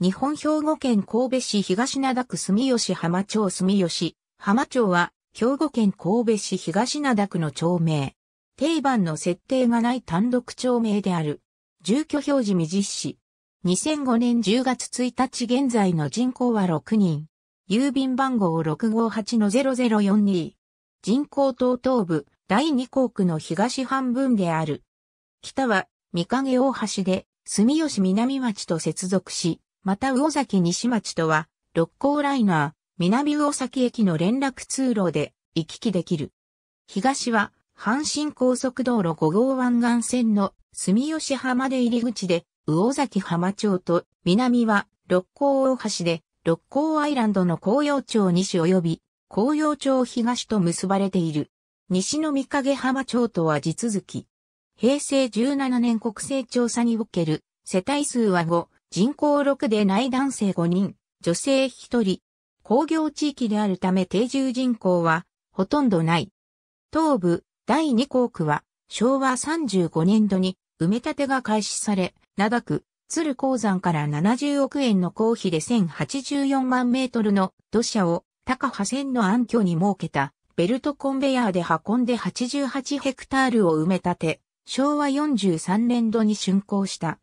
日本兵庫県神戸市東灘区住吉浜町住吉浜町は兵庫県神戸市東灘区の町名。定番の設定がない単独町名である。住居表示未実施。2005年10月1日現在の人口は6人。郵便番号658-0042。人口東東部第2校区の東半分である。北は三影大橋で住吉南町と接続し、また魚崎西町とは、六甲ライナー、南魚崎駅の連絡通路で行き来できる。東は、阪神高速道路5号湾岸線の住吉浜で入り口で、魚崎浜町と、南は、六甲大橋で、六甲アイランドの紅葉町西及び、紅葉町東と結ばれている。西の三影浜町とは地続き。平成17年国勢調査における世帯数は5、人口6で内男性5人、女性1人。工業地域であるため定住人口はほとんどない。東部第2校区は昭和35年度に埋め立てが開始され、長く鶴鉱山から70億円の公費で1084万メートルの土砂を高波線の暗渠に設けたベルトコンベヤーで運んで88ヘクタールを埋め立て、昭和43年度に竣工した。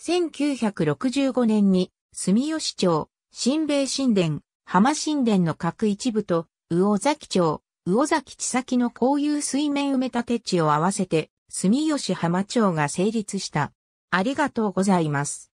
1965年に住吉町、新米神殿、浜神殿の各一部と、魚崎町、魚崎地先のいう水面埋め立て地を合わせて、住吉浜町が成立した。ありがとうございます。